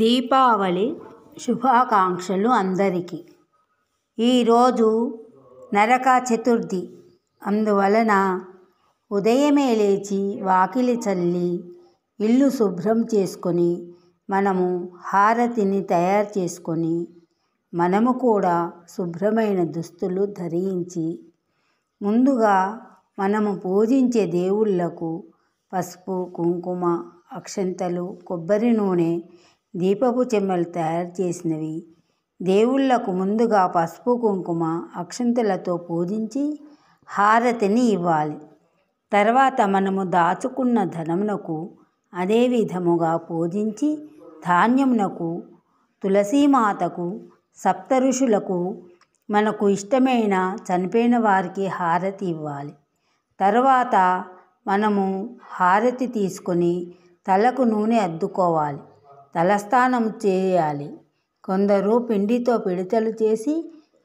దీపావళి శుభాకాంక్షలు అందరికీ ఈరోజు నరక చతుర్థి అందువలన ఉదయమే లేచి వాకిలి చల్లి ఇల్లు శుభ్రం చేసుకొని మనము హారతిని తయారు చేసుకొని మనము కూడా శుభ్రమైన దుస్తులు ధరించి ముందుగా మనము పూజించే దేవుళ్లకు పసుపు కుంకుమ అక్షంతలు కొబ్బరి నూనె దీపపు చెమ్మలు తయారు చేసినవి దేవుళ్లకు ముందుగా పసుపు కుంకుమ అక్షంతలతో పూజించి హారతిని ఇవ్వాలి తర్వాత మనము దాచుకున్న ధనమునకు అదే విధముగా పూజించి ధాన్యమునకు తులసీమాతకు సప్త ఋషులకు మనకు ఇష్టమైన చనిపోయిన వారికి హారతి ఇవ్వాలి తర్వాత మనము హారతి తీసుకొని తలకు నూనె అద్దుకోవాలి తలస్నానం చేయాలి కొందరు పిండితో పిడతలు చేసి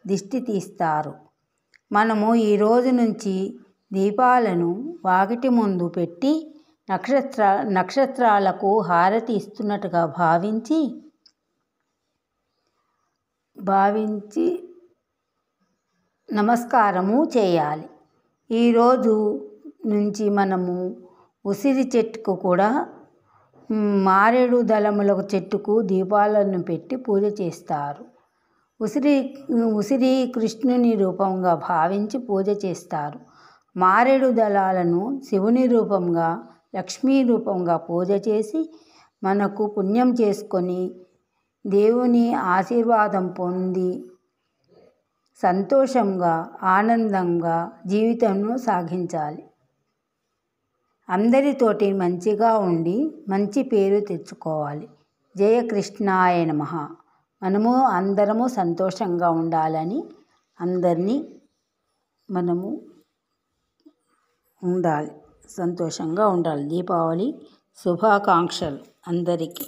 దిష్టి తీస్తారు మనము ఈ రోజు నుంచి దీపాలను వాకిటి ముందు పెట్టి నక్షత్ర నక్షత్రాలకు హారతి ఇస్తున్నట్టుగా భావించి భావించి నమస్కారము చేయాలి ఈరోజు నుంచి మనము ఉసిరి చెట్టుకు కూడా మారేడు దళములకు చెట్టుకు దీపాలను పెట్టి పూజ చేస్తారు ఉసిరి ఉసిరి కృష్ణుని రూపంగా భావించి పూజ చేస్తారు మారేడు దళాలను శివుని రూపంగా లక్ష్మీ రూపంగా పూజ చేసి మనకు పుణ్యం చేసుకొని దేవుని ఆశీర్వాదం పొంది సంతోషంగా ఆనందంగా జీవితంలో సాగించాలి అందరితోటి మంచిగా ఉండి మంచి పేరు తెచ్చుకోవాలి జయకృష్ణాయ నమ మనము అందరము సంతోషంగా ఉండాలని అందరినీ మనము ఉండాలి సంతోషంగా ఉండాలి దీపావళి శుభాకాంక్షలు అందరికీ